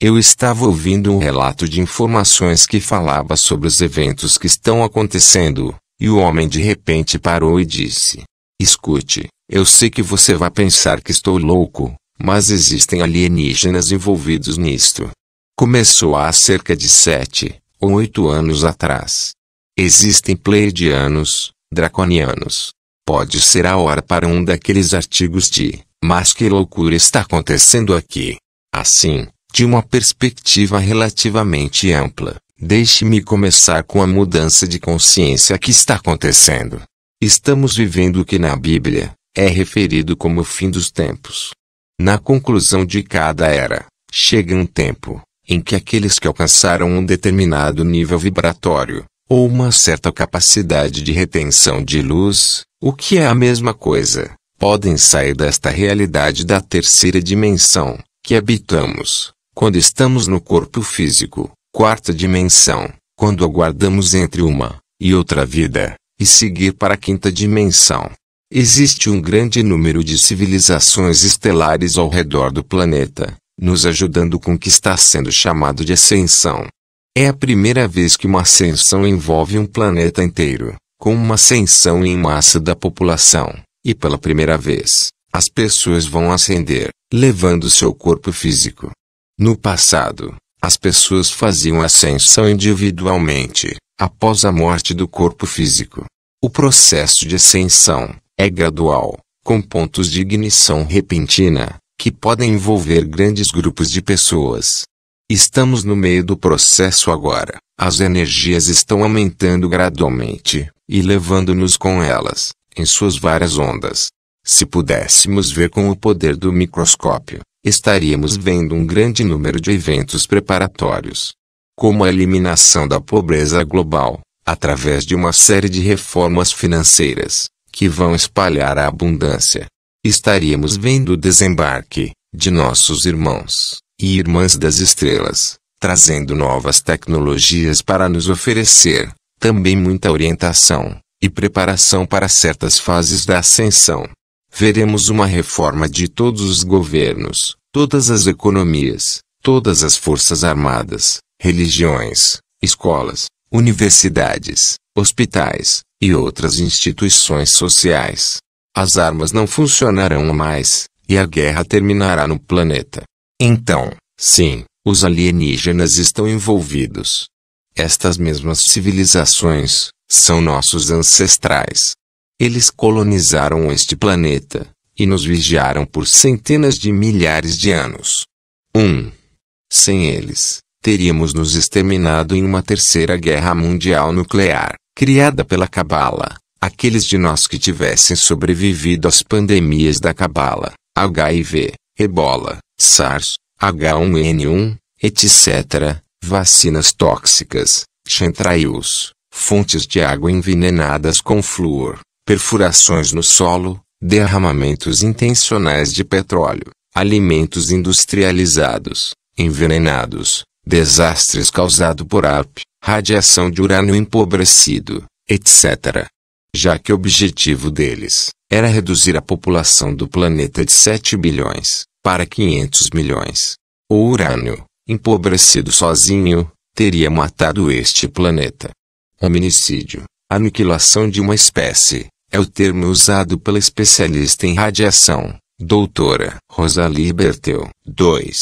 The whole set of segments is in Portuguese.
Eu estava ouvindo um relato de informações que falava sobre os eventos que estão acontecendo, e o homem de repente parou e disse: Escute, eu sei que você vai pensar que estou louco, mas existem alienígenas envolvidos nisto. Começou há cerca de sete ou oito anos atrás. Existem pleiadianos, draconianos. Pode ser a hora para um daqueles artigos de Mas que loucura está acontecendo aqui? Assim, de uma perspectiva relativamente ampla. Deixe-me começar com a mudança de consciência que está acontecendo. Estamos vivendo o que na Bíblia é referido como o fim dos tempos. Na conclusão de cada era, chega um tempo em que aqueles que alcançaram um determinado nível vibratório, ou uma certa capacidade de retenção de luz, o que é a mesma coisa, podem sair desta realidade da terceira dimensão que habitamos quando estamos no corpo físico, quarta dimensão, quando aguardamos entre uma e outra vida, e seguir para a quinta dimensão. Existe um grande número de civilizações estelares ao redor do planeta, nos ajudando com o que está sendo chamado de ascensão. É a primeira vez que uma ascensão envolve um planeta inteiro, com uma ascensão em massa da população, e pela primeira vez, as pessoas vão ascender, levando seu corpo físico, no passado, as pessoas faziam ascensão individualmente, após a morte do corpo físico. O processo de ascensão é gradual, com pontos de ignição repentina, que podem envolver grandes grupos de pessoas. Estamos no meio do processo agora. As energias estão aumentando gradualmente e levando-nos com elas, em suas várias ondas. Se pudéssemos ver com o poder do microscópio, estaríamos vendo um grande número de eventos preparatórios, como a eliminação da pobreza global, através de uma série de reformas financeiras, que vão espalhar a abundância. Estaríamos vendo o desembarque de nossos irmãos e irmãs das estrelas, trazendo novas tecnologias para nos oferecer também muita orientação e preparação para certas fases da ascensão. Veremos uma reforma de todos os governos, Todas as economias, todas as forças armadas, religiões, escolas, universidades, hospitais e outras instituições sociais. As armas não funcionarão mais, e a guerra terminará no planeta. Então, sim, os alienígenas estão envolvidos. Estas mesmas civilizações são nossos ancestrais. Eles colonizaram este planeta, e nos vigiaram por centenas de milhares de anos. 1. Um, sem eles, teríamos nos exterminado em uma terceira guerra mundial nuclear, criada pela Cabala. Aqueles de nós que tivessem sobrevivido às pandemias da Cabala, HIV, Ebola, SARS, H1N1, etc., vacinas tóxicas, chantraios, fontes de água envenenadas com flúor, perfurações no solo, derramamentos intencionais de petróleo, alimentos industrializados, envenenados, desastres causados por ARP, radiação de urânio empobrecido, etc. Já que o objetivo deles era reduzir a população do planeta de 7 bilhões para 500 milhões. O urânio, empobrecido sozinho, teria matado este planeta. Hominicídio, aniquilação de uma espécie, é o termo usado pela especialista em radiação, doutora Rosalie Bertel. 2.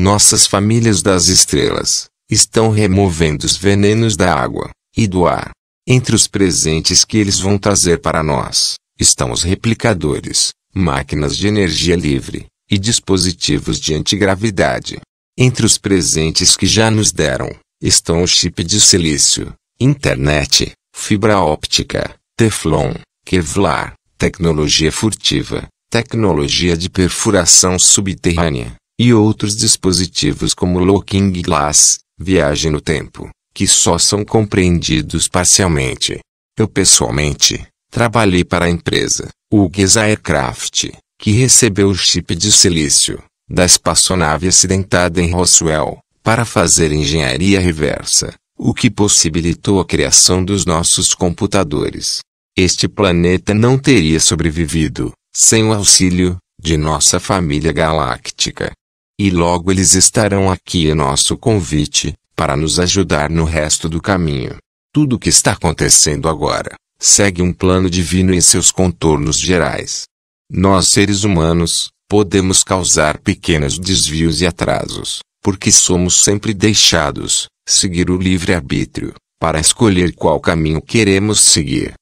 Nossas famílias das estrelas estão removendo os venenos da água e do ar. Entre os presentes que eles vão trazer para nós estão os replicadores, máquinas de energia livre e dispositivos de antigravidade. Entre os presentes que já nos deram estão o chip de silício, internet, fibra óptica, Teflon, Kevlar, tecnologia furtiva, tecnologia de perfuração subterrânea, e outros dispositivos como Locking Glass, viagem no tempo, que só são compreendidos parcialmente. Eu pessoalmente, trabalhei para a empresa, Ugesa Aircraft, que recebeu o chip de silício, da espaçonave acidentada em Roswell, para fazer engenharia reversa, o que possibilitou a criação dos nossos computadores. Este planeta não teria sobrevivido, sem o auxílio, de nossa família galáctica. E logo eles estarão aqui a nosso convite, para nos ajudar no resto do caminho. Tudo o que está acontecendo agora, segue um plano divino em seus contornos gerais. Nós seres humanos, podemos causar pequenos desvios e atrasos, porque somos sempre deixados, seguir o livre-arbítrio, para escolher qual caminho queremos seguir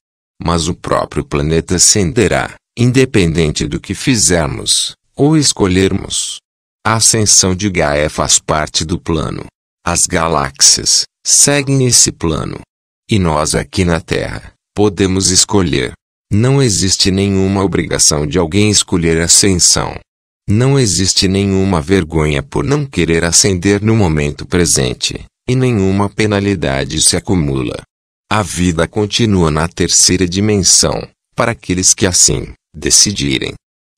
mas o próprio planeta ascenderá, independente do que fizermos ou escolhermos. A ascensão de Gaia faz parte do plano. As galáxias seguem esse plano. E nós aqui na Terra podemos escolher. Não existe nenhuma obrigação de alguém escolher ascensão. Não existe nenhuma vergonha por não querer ascender no momento presente, e nenhuma penalidade se acumula. A vida continua na terceira dimensão, para aqueles que assim decidirem.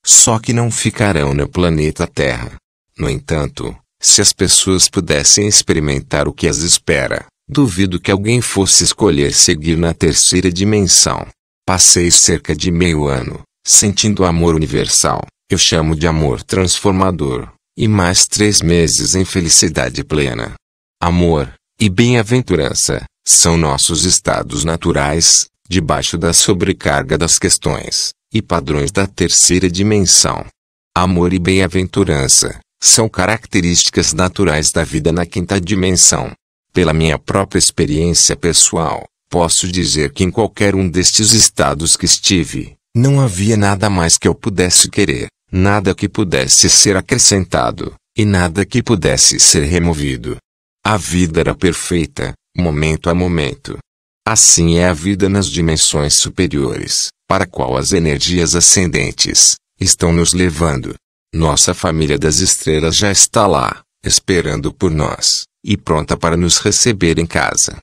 Só que não ficarão no planeta Terra. No entanto, se as pessoas pudessem experimentar o que as espera, duvido que alguém fosse escolher seguir na terceira dimensão. Passei cerca de meio ano, sentindo o amor universal, eu chamo de amor transformador, e mais três meses em felicidade plena. Amor, e bem-aventurança, são nossos estados naturais, debaixo da sobrecarga das questões e padrões da terceira dimensão. Amor e bem-aventurança são características naturais da vida na quinta dimensão. Pela minha própria experiência pessoal, posso dizer que em qualquer um destes estados que estive, não havia nada mais que eu pudesse querer, nada que pudesse ser acrescentado, e nada que pudesse ser removido. A vida era perfeita, momento a momento. Assim é a vida nas dimensões superiores, para a qual as energias ascendentes estão nos levando. Nossa família das estrelas já está lá, esperando por nós, e pronta para nos receber em casa.